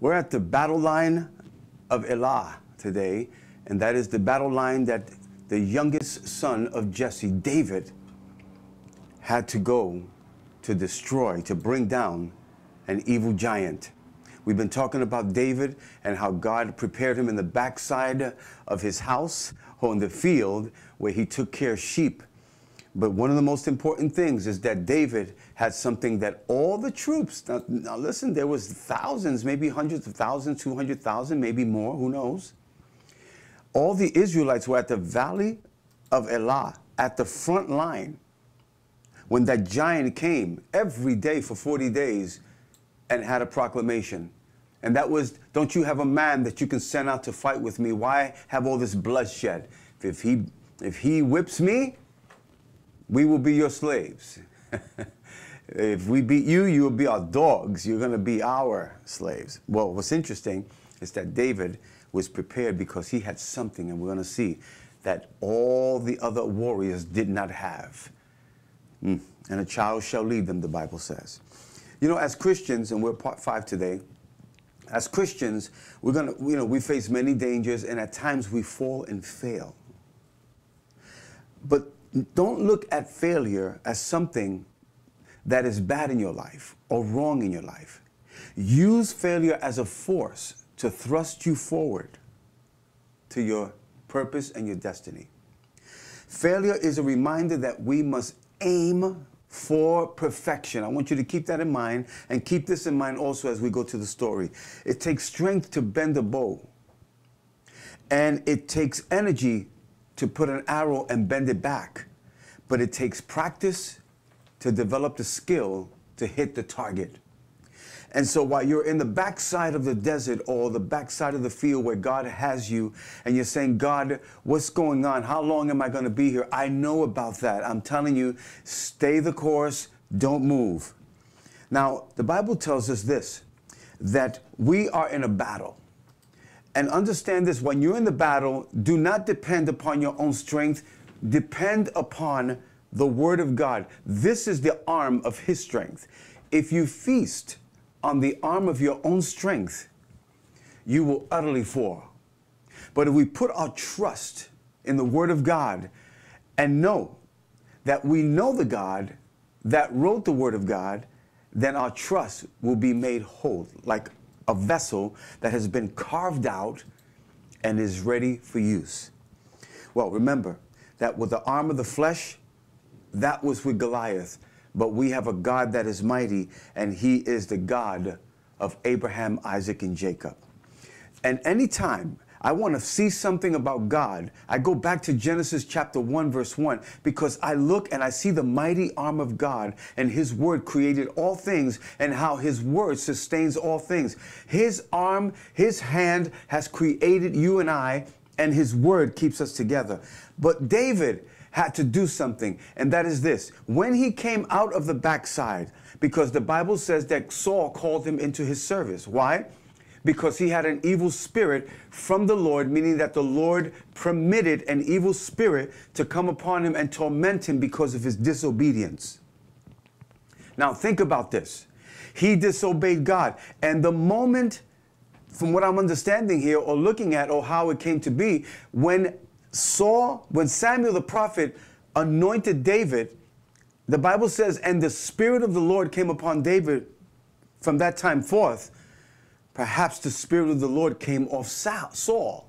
We're at the battle line of Elah today, and that is the battle line that the youngest son of Jesse, David, had to go to destroy, to bring down an evil giant. We've been talking about David and how God prepared him in the backside of his house or in the field where he took care of sheep but one of the most important things is that David had something that all the troops, now, now listen, there was thousands, maybe hundreds of thousands, 200,000, maybe more, who knows. All the Israelites were at the valley of Elah, at the front line. When that giant came every day for 40 days and had a proclamation. And that was, don't you have a man that you can send out to fight with me? Why have all this bloodshed? If he, if he whips me, we will be your slaves. if we beat you, you will be our dogs. You're going to be our slaves. Well, what's interesting is that David was prepared because he had something, and we're going to see that all the other warriors did not have. Mm. And a child shall lead them, the Bible says. You know, as Christians, and we're part five today, as Christians, we're going to, you know, we face many dangers, and at times we fall and fail. But don't look at failure as something that is bad in your life or wrong in your life. Use failure as a force to thrust you forward to your purpose and your destiny. Failure is a reminder that we must aim for perfection. I want you to keep that in mind and keep this in mind also as we go to the story. It takes strength to bend a bow, and it takes energy to put an arrow and bend it back, but it takes practice to develop the skill to hit the target. And so while you're in the backside of the desert or the backside of the field where God has you, and you're saying, God, what's going on? How long am I going to be here? I know about that. I'm telling you, stay the course, don't move. Now, the Bible tells us this that we are in a battle. And understand this when you're in the battle, do not depend upon your own strength, depend upon the Word of God. This is the arm of His strength. If you feast on the arm of your own strength, you will utterly fall. But if we put our trust in the Word of God and know that we know the God that wrote the Word of God, then our trust will be made whole, like a vessel that has been carved out and is ready for use. Well, remember that with the arm of the flesh, that was with Goliath. But we have a God that is mighty, and he is the God of Abraham, Isaac, and Jacob. And anytime I want to see something about God. I go back to Genesis chapter 1, verse 1, because I look and I see the mighty arm of God and His word created all things and how His word sustains all things. His arm, His hand has created you and I, and His word keeps us together. But David, had to do something, and that is this. When he came out of the backside, because the Bible says that Saul called him into his service. Why? because he had an evil spirit from the Lord, meaning that the Lord permitted an evil spirit to come upon him and torment him because of his disobedience. Now, think about this. He disobeyed God. And the moment, from what I'm understanding here or looking at or how it came to be, when Saul, when Samuel the prophet anointed David, the Bible says, and the Spirit of the Lord came upon David from that time forth. Perhaps the Spirit of the Lord came off Saul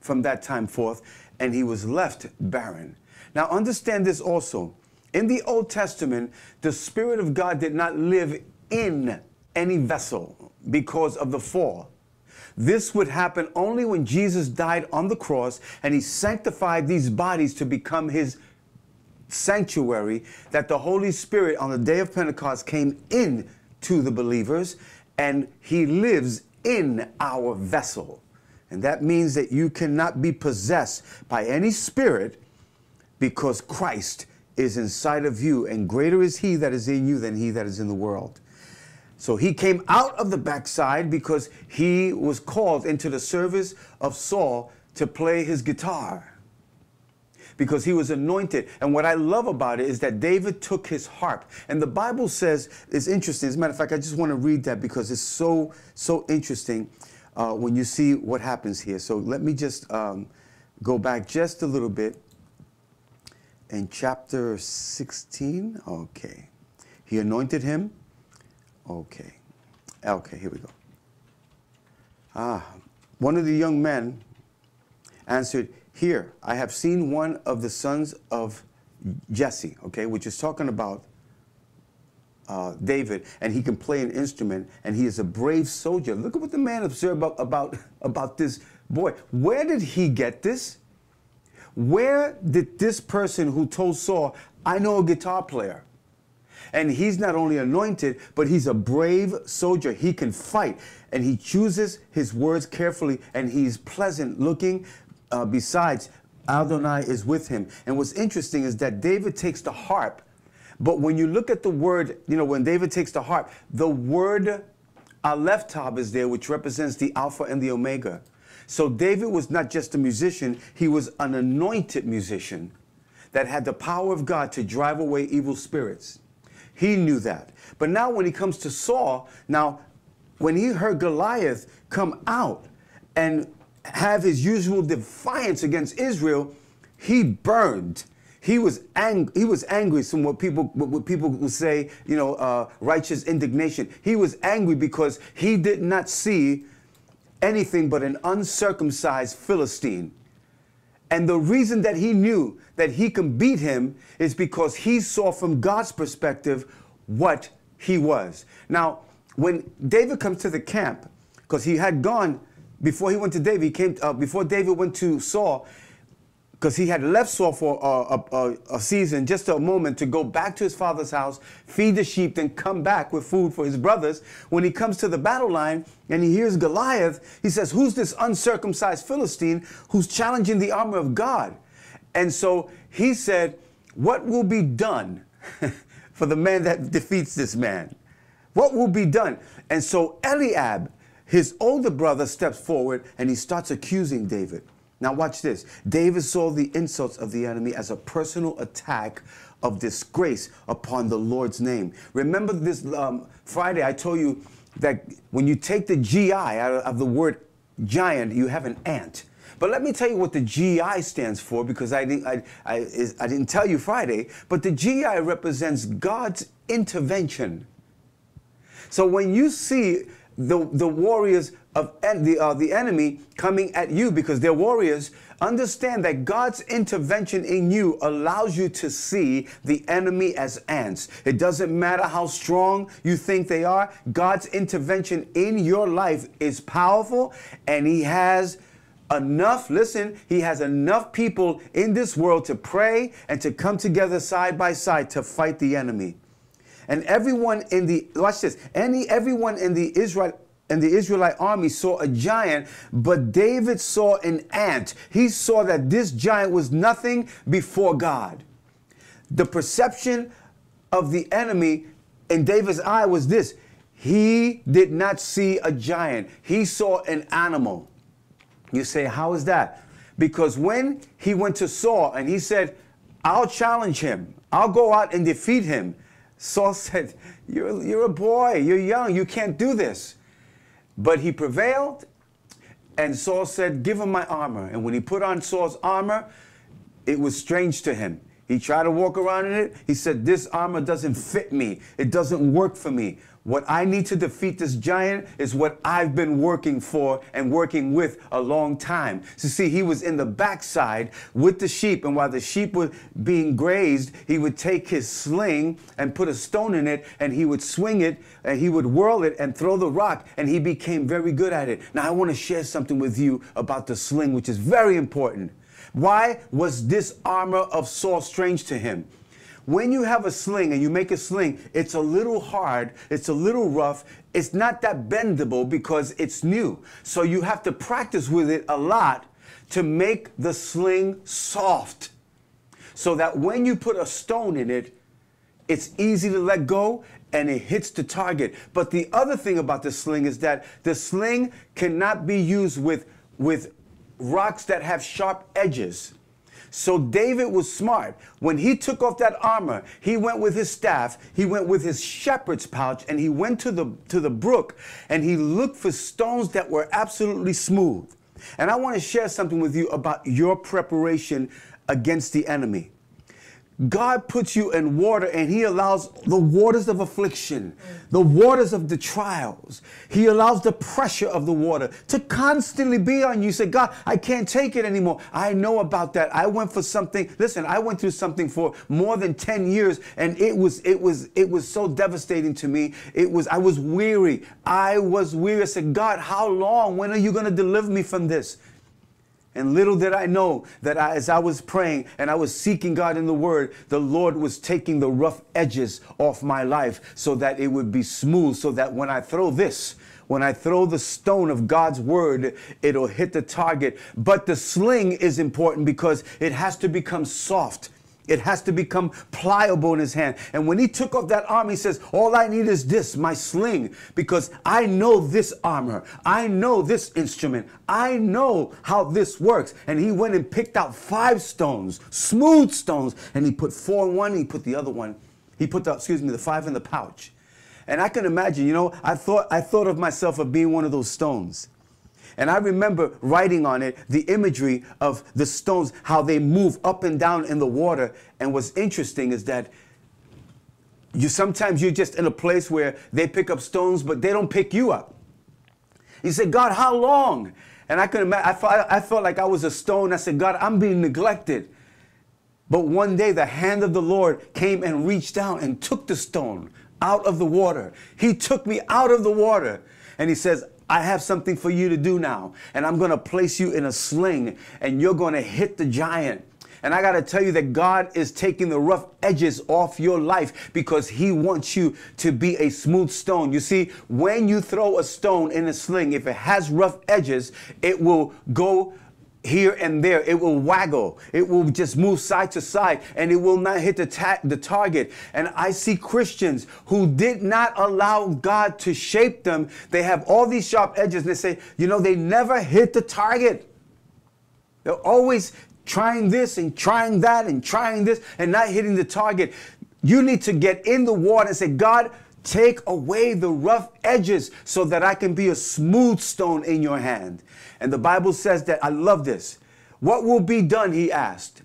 from that time forth, and he was left barren. Now, understand this also. In the Old Testament, the Spirit of God did not live in any vessel because of the fall. This would happen only when Jesus died on the cross and he sanctified these bodies to become his sanctuary, that the Holy Spirit on the day of Pentecost came in to the believers and he lives in our vessel. And that means that you cannot be possessed by any spirit because Christ is inside of you, and greater is he that is in you than he that is in the world. So he came out of the backside because he was called into the service of Saul to play his guitar because he was anointed. And what I love about it is that David took his harp. And the Bible says, it's interesting. As a matter of fact, I just want to read that because it's so, so interesting uh, when you see what happens here. So let me just um, go back just a little bit. In chapter 16, okay. He anointed him. Okay. Okay, here we go. Ah, one of the young men answered, here, I have seen one of the sons of Jesse, okay, which is talking about uh, David, and he can play an instrument, and he is a brave soldier. Look at what the man observed about, about, about this boy. Where did he get this? Where did this person who told Saul, I know a guitar player, and he's not only anointed, but he's a brave soldier. He can fight. And he chooses his words carefully, and he's pleasant looking, uh, besides Adonai is with him. And what's interesting is that David takes the harp, but when you look at the word, you know, when David takes the harp, the word Aleph is there, which represents the Alpha and the Omega. So David was not just a musician, he was an anointed musician that had the power of God to drive away evil spirits. He knew that. But now when he comes to Saul, now when he heard Goliath come out and have his usual defiance against Israel, he burned. He was, ang- he was angry Some what people, what people would say, you know, uh, righteous indignation. He was angry because he did not see anything but an uncircumcised Philistine. And the reason that he knew that he can beat him is because he saw from God's perspective what he was. Now, when David comes to the camp, because he had gone before he went to David, he came uh, before David went to Saul, because he had left Saul for a, a, a, season, just a moment, to go back to his father's house, feed the sheep, then come back with food for his brothers. When he comes to the battle line and he hears Goliath, he says, "Who's this uncircumcised Philistine who's challenging the armor of God?" And so he said, "What will be done for the man that defeats this man?" What will be done? And so Eliab his older brother steps forward and he starts accusing David. Now, watch this. David saw the insults of the enemy as a personal attack of disgrace upon the Lord's name. Remember this um, Friday, I told you that when you take the GI out of the word giant, you have an ant. But let me tell you what the GI stands for because I, I, I, I didn't tell you Friday, but the GI represents God's intervention. So when you see the, the warriors of en- the, uh, the enemy coming at you because they're warriors. Understand that God's intervention in you allows you to see the enemy as ants. It doesn't matter how strong you think they are, God's intervention in your life is powerful and He has enough, listen, he has enough people in this world to pray and to come together side by side to fight the enemy. And everyone in the watch this. Any everyone in the Israel and the Israelite army saw a giant, but David saw an ant. He saw that this giant was nothing before God. The perception of the enemy in David's eye was this he did not see a giant, he saw an animal. You say, How is that? Because when he went to Saul and he said, I'll challenge him, I'll go out and defeat him, Saul said, you're, you're a boy, you're young, you can't do this. But he prevailed, and Saul said, Give him my armor. And when he put on Saul's armor, it was strange to him. He tried to walk around in it. He said, This armor doesn't fit me, it doesn't work for me. What I need to defeat this giant is what I've been working for and working with a long time. So, see, he was in the backside with the sheep, and while the sheep were being grazed, he would take his sling and put a stone in it, and he would swing it, and he would whirl it and throw the rock, and he became very good at it. Now, I want to share something with you about the sling, which is very important. Why was this armor of Saul strange to him? When you have a sling and you make a sling, it's a little hard, it's a little rough, it's not that bendable because it's new. So you have to practice with it a lot to make the sling soft so that when you put a stone in it, it's easy to let go and it hits the target. But the other thing about the sling is that the sling cannot be used with, with rocks that have sharp edges so David was smart. When he took off that armor, he went with his staff, he went with his shepherd's pouch, and he went to the, to the brook and he looked for stones that were absolutely smooth. And I want to share something with you about your preparation against the enemy. God puts you in water and He allows the waters of affliction, the waters of the trials. He allows the pressure of the water to constantly be on you. say, God, I can't take it anymore. I know about that. I went for something. Listen, I went through something for more than 10 years and it was, it was, it was so devastating to me. It was, I was weary. I was weary. I said, God, how long? When are you going to deliver me from this? And little did I know that I, as I was praying and I was seeking God in the Word, the Lord was taking the rough edges off my life so that it would be smooth, so that when I throw this, when I throw the stone of God's word, it'll hit the target. But the sling is important because it has to become soft it has to become pliable in his hand. And when he took off that arm, he says, All I need is this, my sling, because I know this armor. I know this instrument. I know how this works. And he went and picked out five stones, smooth stones, and he put four in one, and he put the other one. He put the, excuse me, the five in the pouch. And I can imagine, you know, I thought I thought of myself of being one of those stones. And I remember writing on it the imagery of the stones, how they move up and down in the water. And what's interesting is that you sometimes you're just in a place where they pick up stones, but they don't pick you up. You say, God, how long? And I could imagine, I felt, I felt like I was a stone. I said, God, I'm being neglected. But one day the hand of the Lord came and reached down and took the stone out of the water. He took me out of the water. And he says, I have something for you to do now, and I'm going to place you in a sling, and you're going to hit the giant. And I got to tell you that God is taking the rough edges off your life because He wants you to be a smooth stone. You see, when you throw a stone in a sling, if it has rough edges, it will go here and there. It will waggle. It will just move side to side and it will not hit the, ta- the target. And I see Christians who did not allow God to shape them. They have all these sharp edges and they say, you know, they never hit the target. They're always trying this and trying that and trying this and not hitting the target. You need to get in the water and say, God, Take away the rough edges so that I can be a smooth stone in your hand. And the Bible says that, I love this. What will be done, he asked.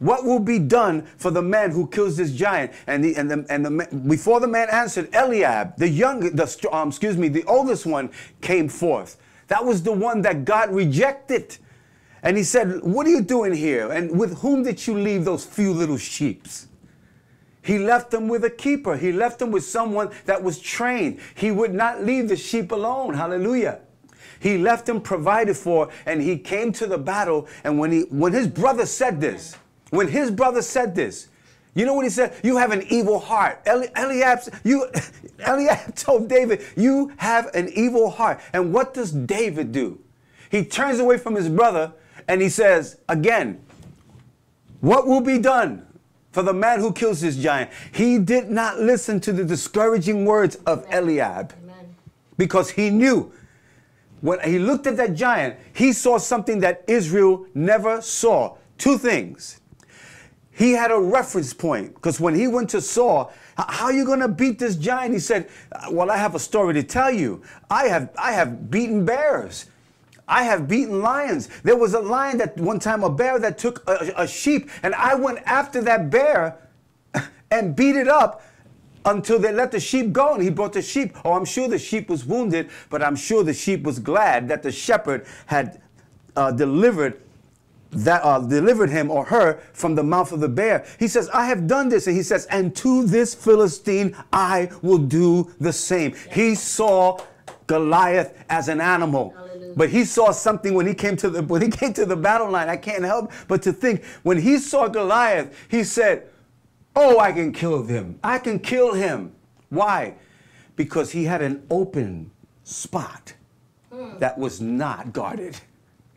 What will be done for the man who kills this giant? And the and the and the before the man answered, Eliab, the young, the um, excuse me, the oldest one came forth. That was the one that God rejected, and he said, "What are you doing here? And with whom did you leave those few little sheep's?" He left them with a keeper. He left them with someone that was trained. He would not leave the sheep alone. Hallelujah. He left them provided for and he came to the battle. And when, he, when his brother said this, when his brother said this, you know what he said? You have an evil heart. Eli- Eliab, you, Eliab told David, You have an evil heart. And what does David do? He turns away from his brother and he says, Again, what will be done? for the man who kills this giant. He did not listen to the discouraging words of Amen. Eliab because he knew when he looked at that giant, he saw something that Israel never saw. Two things. He had a reference point because when he went to Saul, how are you going to beat this giant? He said, "Well, I have a story to tell you. I have I have beaten bears." I have beaten lions. There was a lion that one time, a bear that took a, a sheep, and I went after that bear and beat it up until they let the sheep go and he brought the sheep. Oh, I'm sure the sheep was wounded, but I'm sure the sheep was glad that the shepherd had uh, delivered that uh, delivered him or her from the mouth of the bear. He says, I have done this. And he says, and to this Philistine I will do the same. He saw Goliath as an animal. But he saw something when he came to the when he came to the battle line. I can't help but to think when he saw Goliath, he said, "Oh, I can kill them. I can kill him." Why? Because he had an open spot hmm. that was not guarded.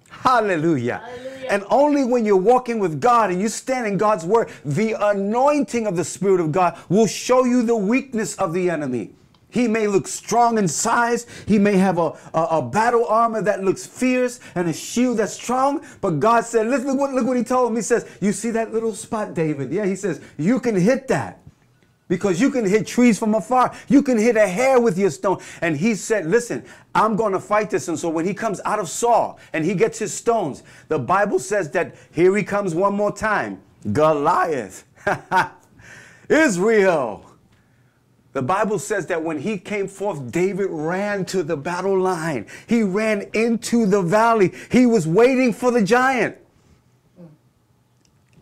Hallelujah. Hallelujah. And only when you're walking with God and you stand in God's word, the anointing of the Spirit of God will show you the weakness of the enemy. He may look strong in size. He may have a, a, a, battle armor that looks fierce and a shield that's strong. But God said, look, look, what, look what he told him. He says, you see that little spot, David? Yeah, he says, you can hit that because you can hit trees from afar. You can hit a hair with your stone. And he said, listen, I'm going to fight this. And so when he comes out of Saul and he gets his stones, the Bible says that here he comes one more time. Goliath. Israel. The Bible says that when he came forth, David ran to the battle line. He ran into the valley. He was waiting for the giant.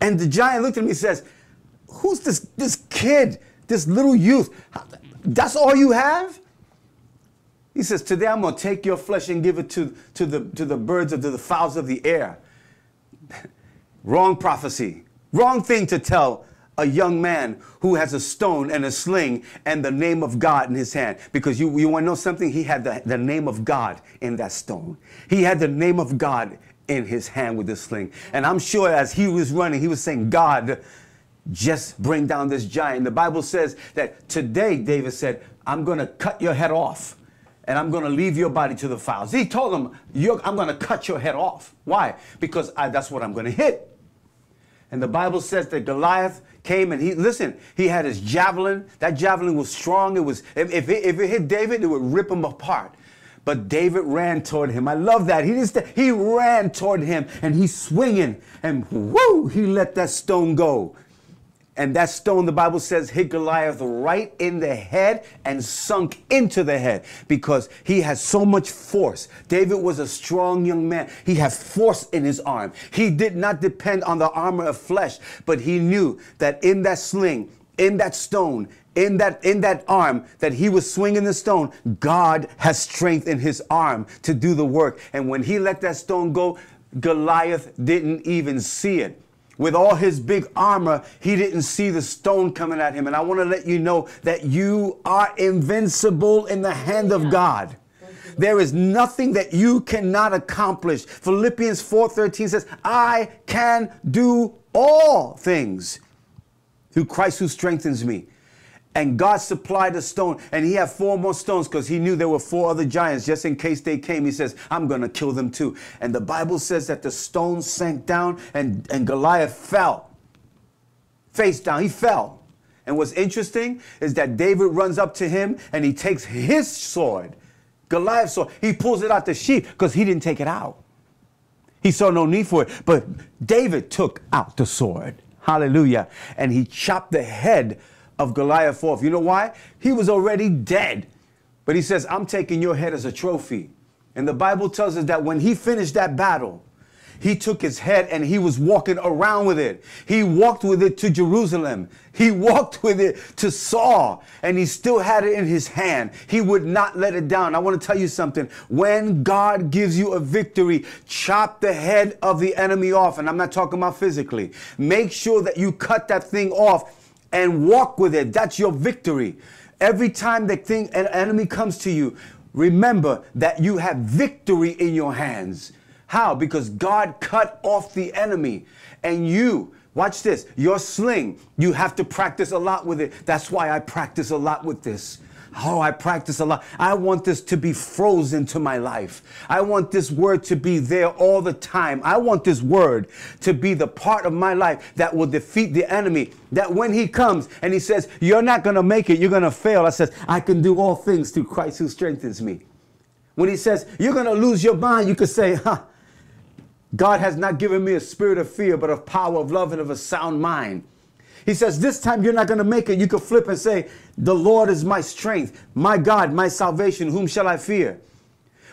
And the giant looked at me and says, Who's this, this kid, this little youth? That's all you have? He says, Today I'm going to take your flesh and give it to, to, the, to the birds and to the fowls of the air. Wrong prophecy. Wrong thing to tell a young man who has a stone and a sling and the name of God in his hand. Because you, you want to know something? He had the, the name of God in that stone. He had the name of God in his hand with the sling. And I'm sure as he was running, he was saying, God, just bring down this giant. The Bible says that today, David said, I'm going to cut your head off and I'm going to leave your body to the fowls. He told him, I'm going to cut your head off. Why? Because I, that's what I'm going to hit. And the Bible says that Goliath came and he listen. He had his javelin. That javelin was strong. It was if, if it, if it hit David, it would rip him apart. But David ran toward him. I love that. He just he ran toward him and he's swinging and whoo, he let that stone go. And that stone, the Bible says, hit Goliath right in the head and sunk into the head because he had so much force. David was a strong young man. He had force in his arm. He did not depend on the armor of flesh, but he knew that in that sling, in that stone, in that in that arm that he was swinging the stone, God has strength in his arm to do the work. And when he let that stone go, Goliath didn't even see it with all his big armor, he didn't see the stone coming at him. And I want to let you know that you are invincible in the hand of God. There is nothing that you cannot accomplish. Philippians 4:13 says, "I can do all things through Christ who strengthens me." And God supplied a stone, and he had four more stones because he knew there were four other giants. Just in case they came, he says, I'm going to kill them too. And the Bible says that the stone sank down, and, and Goliath fell face down. He fell. And what's interesting is that David runs up to him and he takes his sword, Goliath's sword. He pulls it out the sheath because he didn't take it out. He saw no need for it. But David took out the sword. Hallelujah. And he chopped the head of Goliath forth. You know why? He was already dead. But he says, I'm taking your head as a trophy. And the Bible tells us that when he finished that battle, he took his head and he was walking around with it. He walked with it to Jerusalem. He walked with it to Saul and he still had it in his hand. He would not let it down. I want to tell you something. When God gives you a victory, chop the head of the enemy off. And I'm not talking about physically. Make sure that you cut that thing off and walk with it. That's your victory. Every time the thing an enemy comes to you, remember that you have victory in your hands. How? Because God cut off the enemy and you Watch this. Your sling, you have to practice a lot with it. That's why I practice a lot with this. Oh, I practice a lot. I want this to be frozen to my life. I want this word to be there all the time. I want this word to be the part of my life that will defeat the enemy. That when he comes and he says, You're not going to make it, you're going to fail, I says, I can do all things through Christ who strengthens me. When he says, You're going to lose your mind, you can say, Huh. God has not given me a spirit of fear, but of power, of love, and of a sound mind. He says, This time you're not going to make it. You could flip and say, The Lord is my strength, my God, my salvation. Whom shall I fear?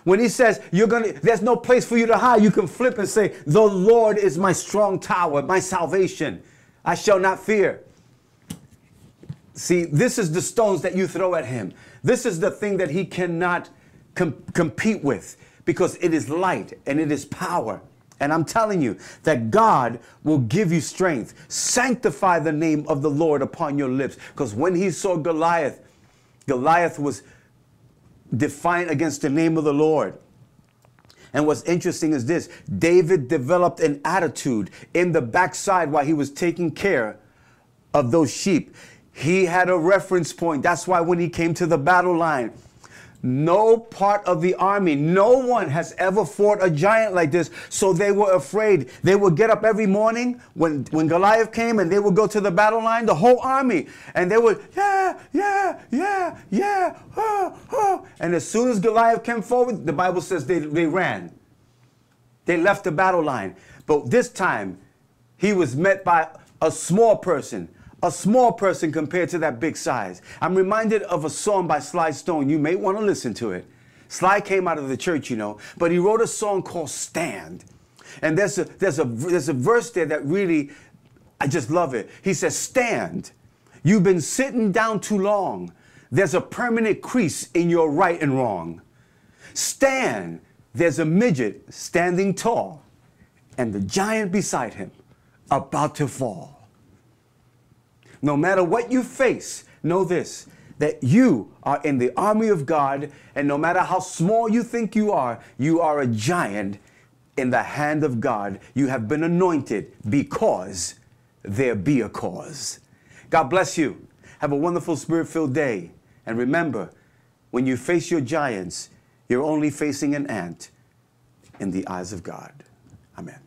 When he says, you're gonna, there's no place for you to hide, you can flip and say, The Lord is my strong tower, my salvation. I shall not fear. See, this is the stones that you throw at him. This is the thing that he cannot com compete with because it is light and it is power. And I'm telling you that God will give you strength. Sanctify the name of the Lord upon your lips. Because when he saw Goliath, Goliath was defiant against the name of the Lord. And what's interesting is this David developed an attitude in the backside while he was taking care of those sheep. He had a reference point. That's why when he came to the battle line, no part of the army, no one has ever fought a giant like this. So they were afraid. They would get up every morning when, when Goliath came and they would go to the battle line, the whole army, and they would, yeah, yeah, yeah, yeah, oh, oh. And as soon as Goliath came forward, the Bible says they, they ran. They left the battle line. But this time, he was met by a small person a small person compared to that big size. I'm reminded of a song by Sly Stone. You may want to listen to it. Sly came out of the church, you know, but he wrote a song called Stand. And there's a, there's a, there's a verse there that really, I just love it. He says, Stand. You've been sitting down too long. There's a permanent crease in your right and wrong. Stand. There's a midget standing tall and the giant beside him about to fall. No matter what you face, know this that you are in the army of God, and no matter how small you think you are, you are a giant in the hand of God. You have been anointed because there be a cause. God bless you. Have a wonderful spirit filled day. And remember, when you face your giants, you're only facing an ant in the eyes of God. Amen.